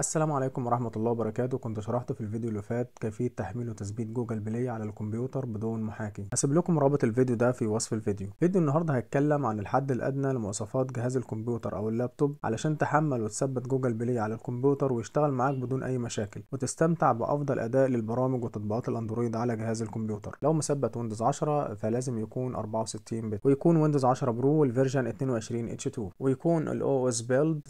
السلام عليكم ورحمة الله وبركاته كنت شرحت في الفيديو اللي فات كيفية تحميل وتثبيت جوجل بلاي على الكمبيوتر بدون محاكي هسيب لكم رابط الفيديو ده في وصف الفيديو فيديو النهاردة هيتكلم عن الحد الأدنى لمواصفات جهاز الكمبيوتر أو اللابتوب علشان تحمل وتثبت جوجل بلاي على الكمبيوتر ويشتغل معاك بدون أي مشاكل وتستمتع بأفضل أداء للبرامج وتطبيقات الأندرويد على جهاز الكمبيوتر لو مثبت ويندوز 10 فلازم يكون 64 بت ويكون ويندوز 10 برو والفيرجن 22 اتش 2 ويكون الاو اس بيلد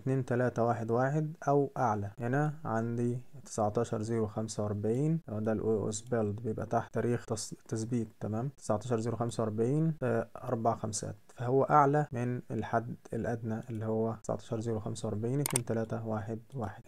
19.045 اتنين تلاتة واحد واحد او اعلى هنا يعني عندي 19045 آه، ده الاو اس بيلد بيبقى تحت تاريخ تثبيت تمام 19045 آه، اربع خمسات فهو اعلى من الحد الادنى اللي هو 19045 2311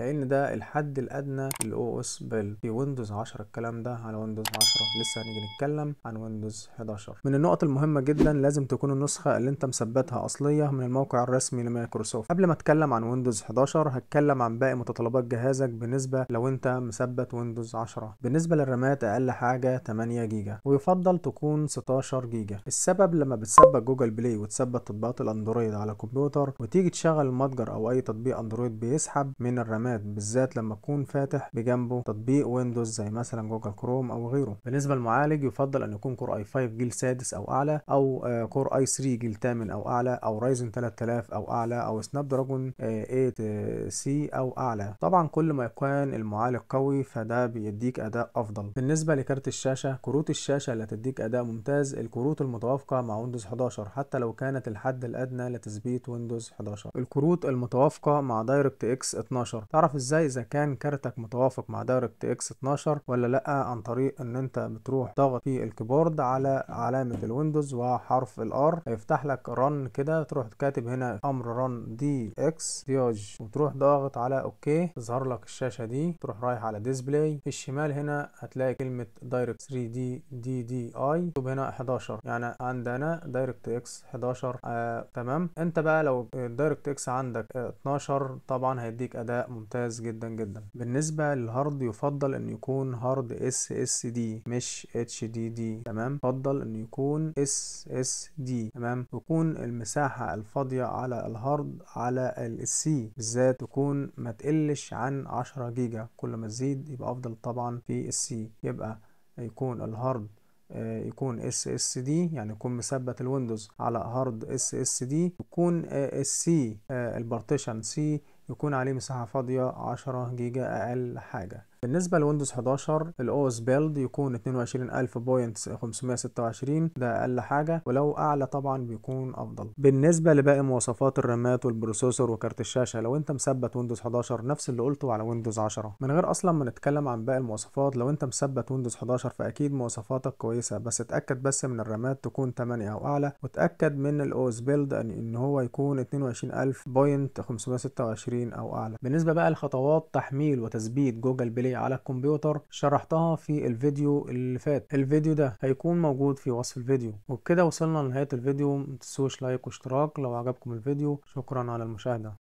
لان ده الحد الادنى للاو اس بيلد في ويندوز 10 الكلام ده على ويندوز 10 لسه هنيجي نتكلم عن ويندوز 11 من النقط المهمه جدا لازم تكون النسخه اللي انت مثبتها اصليه من الموقع الرسمي لمايكروسوفت قبل ما اتكلم عن ويندوز 11 هتكلم عن باقي متطلبات جهازك بالنسبه لو وانت مثبت ويندوز 10 بالنسبة للرامات اقل حاجة 8 جيجا ويفضل تكون 16 جيجا السبب لما بتثبت جوجل بلاي وتثبت تطبيقات الاندرويد على الكمبيوتر وتيجي تشغل المتجر او اي تطبيق اندرويد بيسحب من الرامات بالذات لما تكون فاتح بجنبه تطبيق ويندوز زي مثلا جوجل كروم او غيره بالنسبة للمعالج يفضل ان يكون كور اي 5 جيل سادس او اعلى او آه، كور اي 3 جيل ثامن او اعلى او رايزن 3000 او اعلى او سناب دراجون 8 آه، آه، سي او اعلى طبعا كل ما يكون المعالج معالج قوي فده بيديك اداء افضل بالنسبه لكارت الشاشه كروت الشاشه اللي هتديك اداء ممتاز الكروت المتوافقه مع ويندوز 11 حتى لو كانت الحد الادنى لتثبيت ويندوز 11 الكروت المتوافقه مع دايركت اكس 12 تعرف ازاي اذا كان كارتك متوافق مع دايركت اكس 12 ولا لا عن طريق ان انت بتروح تضغط في الكيبورد على علامه الويندوز وحرف الار هيفتح لك رن كده تروح كاتب هنا امر رن دي اكس دياج وتروح ضاغط على اوكي تظهر لك الشاشه دي تروح رايح على ديسبلاي في الشمال هنا هتلاقي كلمه دايركت 3 دي دي دي اي مكتوب هنا 11 يعني عندنا دايركت اكس 11 آه تمام انت بقى لو الدايركت اكس عندك آه 12 طبعا هيديك اداء ممتاز جدا جدا بالنسبه للهارد يفضل ان يكون هارد اس اس دي مش اتش دي دي تمام يفضل ان يكون اس اس دي تمام تكون المساحه الفاضيه على الهارد على السي بالذات تكون ما تقلش عن 10 جيجا كل ما تزيد يبقى افضل طبعا في السي يبقى يكون الهارد آه، يكون اس اس دي يعني يكون مثبت الويندوز على هارد اس اس دي يكون آه، السي آه، البارتيشن سي يكون عليه مساحة فاضية 10 جيجا أقل حاجة بالنسبة لويندوز 11 الاو بيلد يكون 22526 ده اقل حاجة ولو اعلى طبعا بيكون افضل بالنسبة لباقي مواصفات الرامات والبروسيسور وكارت الشاشة لو انت مثبت ويندوز 11 نفس اللي قلته على ويندوز 10 من غير اصلا ما نتكلم عن باقي المواصفات لو انت مثبت ويندوز 11 فاكيد مواصفاتك كويسة بس اتأكد بس من الرامات تكون 8 او اعلى وتأكد من الاو بيلد ان هو يكون 22526 او اعلى بالنسبة بقى لخطوات تحميل وتثبيت جوجل بلاي عالي على الكمبيوتر شرحتها في الفيديو اللي فات الفيديو ده هيكون موجود في وصف الفيديو وبكده وصلنا لنهاية الفيديو متنسوش لايك واشتراك لو عجبكم الفيديو شكرا على المشاهدة